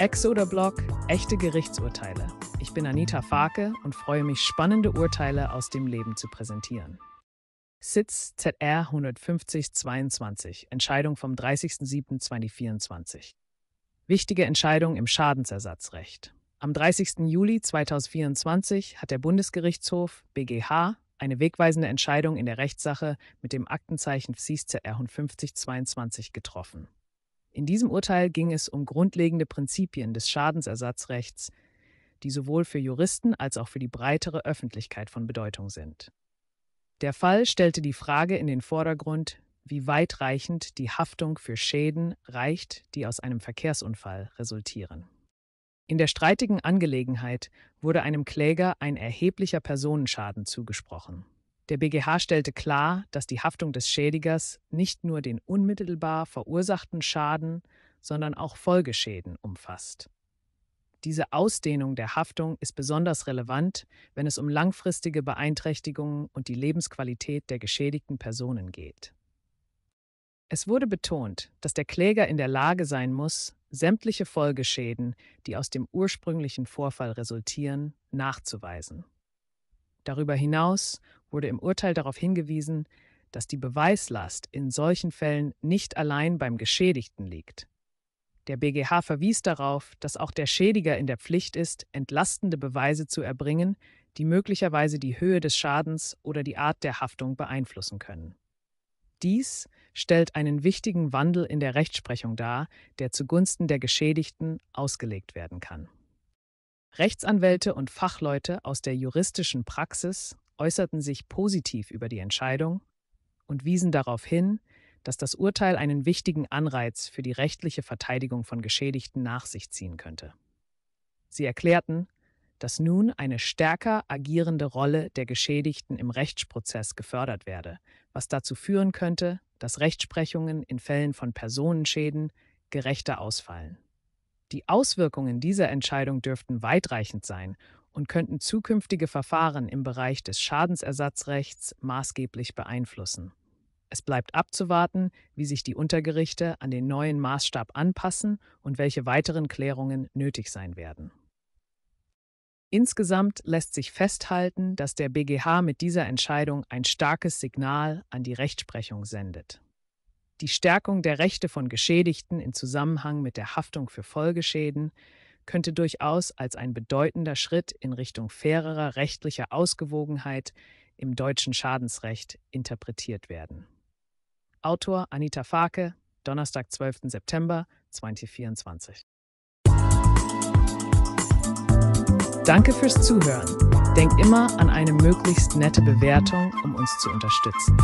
Exoder Blog, echte Gerichtsurteile. Ich bin Anita Farke und freue mich, spannende Urteile aus dem Leben zu präsentieren. Sitz ZR 15022, Entscheidung vom 30.07.2024. Wichtige Entscheidung im Schadensersatzrecht. Am 30. Juli 2024 hat der Bundesgerichtshof BGH eine wegweisende Entscheidung in der Rechtssache mit dem Aktenzeichen SIS ZR 15022 getroffen. In diesem Urteil ging es um grundlegende Prinzipien des Schadensersatzrechts, die sowohl für Juristen als auch für die breitere Öffentlichkeit von Bedeutung sind. Der Fall stellte die Frage in den Vordergrund, wie weitreichend die Haftung für Schäden reicht, die aus einem Verkehrsunfall resultieren. In der streitigen Angelegenheit wurde einem Kläger ein erheblicher Personenschaden zugesprochen. Der BGH stellte klar, dass die Haftung des Schädigers nicht nur den unmittelbar verursachten Schaden, sondern auch Folgeschäden umfasst. Diese Ausdehnung der Haftung ist besonders relevant, wenn es um langfristige Beeinträchtigungen und die Lebensqualität der geschädigten Personen geht. Es wurde betont, dass der Kläger in der Lage sein muss, sämtliche Folgeschäden, die aus dem ursprünglichen Vorfall resultieren, nachzuweisen. Darüber hinaus wurde im Urteil darauf hingewiesen, dass die Beweislast in solchen Fällen nicht allein beim Geschädigten liegt. Der BGH verwies darauf, dass auch der Schädiger in der Pflicht ist, entlastende Beweise zu erbringen, die möglicherweise die Höhe des Schadens oder die Art der Haftung beeinflussen können. Dies stellt einen wichtigen Wandel in der Rechtsprechung dar, der zugunsten der Geschädigten ausgelegt werden kann. Rechtsanwälte und Fachleute aus der juristischen Praxis äußerten sich positiv über die Entscheidung und wiesen darauf hin, dass das Urteil einen wichtigen Anreiz für die rechtliche Verteidigung von Geschädigten nach sich ziehen könnte. Sie erklärten, dass nun eine stärker agierende Rolle der Geschädigten im Rechtsprozess gefördert werde, was dazu führen könnte, dass Rechtsprechungen in Fällen von Personenschäden gerechter ausfallen. Die Auswirkungen dieser Entscheidung dürften weitreichend sein und könnten zukünftige Verfahren im Bereich des Schadensersatzrechts maßgeblich beeinflussen. Es bleibt abzuwarten, wie sich die Untergerichte an den neuen Maßstab anpassen und welche weiteren Klärungen nötig sein werden. Insgesamt lässt sich festhalten, dass der BGH mit dieser Entscheidung ein starkes Signal an die Rechtsprechung sendet die Stärkung der Rechte von Geschädigten in Zusammenhang mit der Haftung für Folgeschäden könnte durchaus als ein bedeutender Schritt in Richtung fairerer rechtlicher Ausgewogenheit im deutschen Schadensrecht interpretiert werden. Autor Anita Farke, Donnerstag, 12. September 2024. Danke fürs Zuhören. Denk immer an eine möglichst nette Bewertung, um uns zu unterstützen.